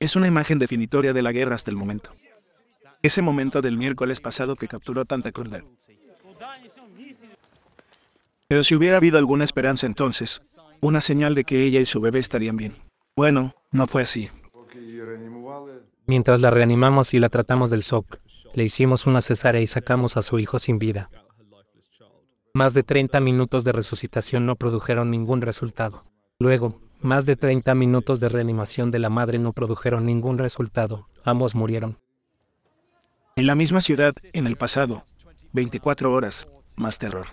Es una imagen definitoria de la guerra hasta el momento. Ese momento del miércoles pasado que capturó tanta crueldad. Pero si hubiera habido alguna esperanza entonces, una señal de que ella y su bebé estarían bien. Bueno, no fue así. Mientras la reanimamos y la tratamos del SOC, le hicimos una cesárea y sacamos a su hijo sin vida. Más de 30 minutos de resucitación no produjeron ningún resultado. Luego, más de 30 minutos de reanimación de la madre no produjeron ningún resultado. Ambos murieron. En la misma ciudad, en el pasado, 24 horas, más terror.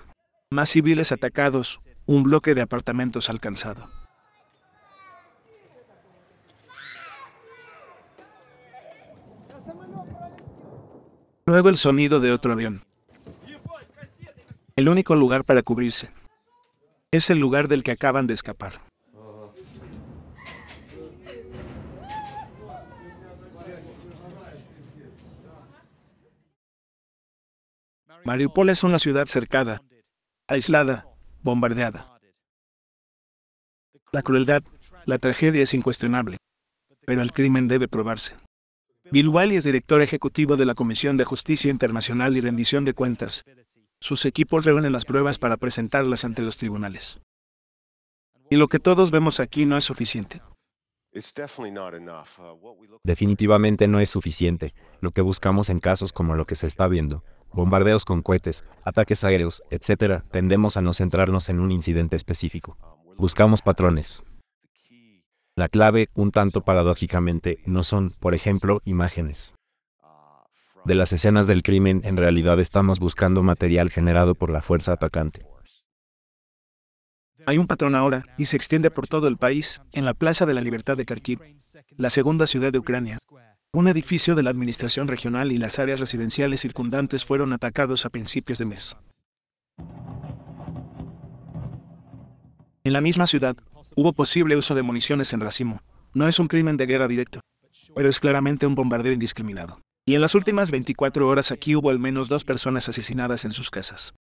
Más civiles atacados, un bloque de apartamentos alcanzado. Luego el sonido de otro avión. El único lugar para cubrirse. Es el lugar del que acaban de escapar. Mariupol es una ciudad cercada, aislada, bombardeada. La crueldad, la tragedia es incuestionable, pero el crimen debe probarse. Bill es director ejecutivo de la Comisión de Justicia Internacional y Rendición de Cuentas. Sus equipos reúnen las pruebas para presentarlas ante los tribunales. Y lo que todos vemos aquí no es suficiente. Uh, Definitivamente no es suficiente. Lo que buscamos en casos como lo que se está viendo bombardeos con cohetes, ataques aéreos, etc., tendemos a no centrarnos en un incidente específico. Buscamos patrones. La clave, un tanto paradójicamente, no son, por ejemplo, imágenes. De las escenas del crimen, en realidad estamos buscando material generado por la fuerza atacante. Hay un patrón ahora, y se extiende por todo el país, en la Plaza de la Libertad de Kharkiv, la segunda ciudad de Ucrania, un edificio de la Administración Regional y las áreas residenciales circundantes fueron atacados a principios de mes. En la misma ciudad, hubo posible uso de municiones en racimo. No es un crimen de guerra directo, pero es claramente un bombardeo indiscriminado. Y en las últimas 24 horas aquí hubo al menos dos personas asesinadas en sus casas.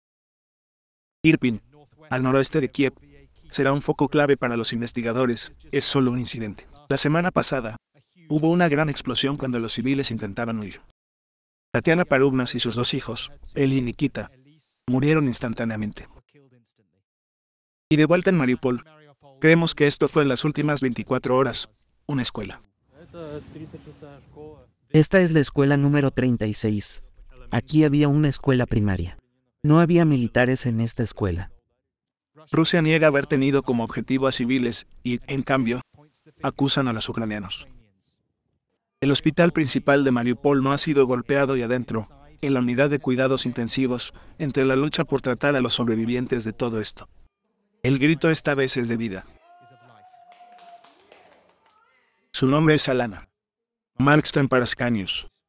Irpin, al noroeste de Kiev, será un foco clave para los investigadores, es solo un incidente. La semana pasada, Hubo una gran explosión cuando los civiles intentaban huir. Tatiana Parubnas y sus dos hijos, Eli y Nikita, murieron instantáneamente. Y de vuelta en Mariupol, creemos que esto fue en las últimas 24 horas, una escuela. Esta es la escuela número 36. Aquí había una escuela primaria. No había militares en esta escuela. Rusia niega haber tenido como objetivo a civiles y, en cambio, acusan a los ucranianos. El hospital principal de Mariupol no ha sido golpeado y adentro, en la unidad de cuidados intensivos, entre la lucha por tratar a los sobrevivientes de todo esto. El grito esta vez es de vida. Su nombre es Alana. Markston Parascanius.